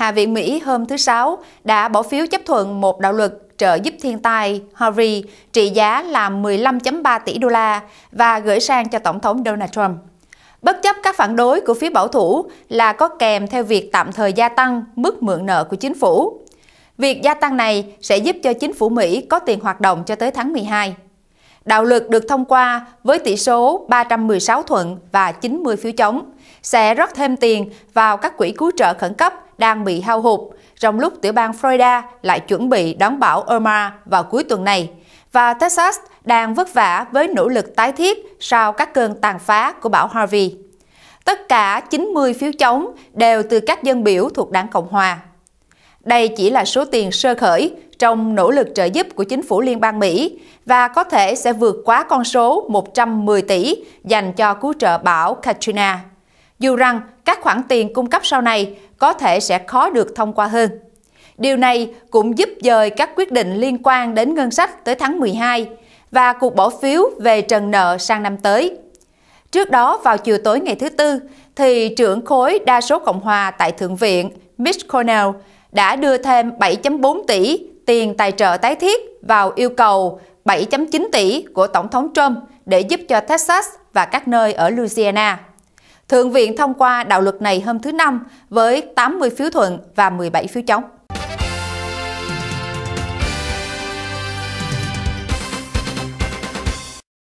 Hạ viện Mỹ hôm thứ Sáu đã bỏ phiếu chấp thuận một đạo luật trợ giúp thiên tai Harvey trị giá là 15.3 tỷ đô la và gửi sang cho Tổng thống Donald Trump. Bất chấp các phản đối của phía bảo thủ là có kèm theo việc tạm thời gia tăng mức mượn nợ của chính phủ. Việc gia tăng này sẽ giúp cho chính phủ Mỹ có tiền hoạt động cho tới tháng 12. Đạo luật được thông qua với tỷ số 316 thuận và 90 phiếu chống, sẽ rót thêm tiền vào các quỹ cứu trợ khẩn cấp đang bị hao hụt, trong lúc tiểu bang Florida lại chuẩn bị đón bão Irma vào cuối tuần này, và Texas đang vất vả với nỗ lực tái thiết sau các cơn tàn phá của bão Harvey. Tất cả 90 phiếu chống đều từ các dân biểu thuộc đảng Cộng Hòa. Đây chỉ là số tiền sơ khởi trong nỗ lực trợ giúp của chính phủ liên bang Mỹ và có thể sẽ vượt quá con số 110 tỷ dành cho cứu trợ bão Katrina dù rằng các khoản tiền cung cấp sau này có thể sẽ khó được thông qua hơn. Điều này cũng giúp dời các quyết định liên quan đến ngân sách tới tháng 12 và cuộc bỏ phiếu về trần nợ sang năm tới. Trước đó vào chiều tối ngày thứ Tư, thì trưởng khối đa số Cộng hòa tại Thượng viện Mitch Cornell đã đưa thêm 7.4 tỷ tiền tài trợ tái thiết vào yêu cầu 7.9 tỷ của Tổng thống Trump để giúp cho Texas và các nơi ở Louisiana. Thượng viện thông qua đạo luật này hôm thứ Năm với 80 phiếu thuận và 17 phiếu chống.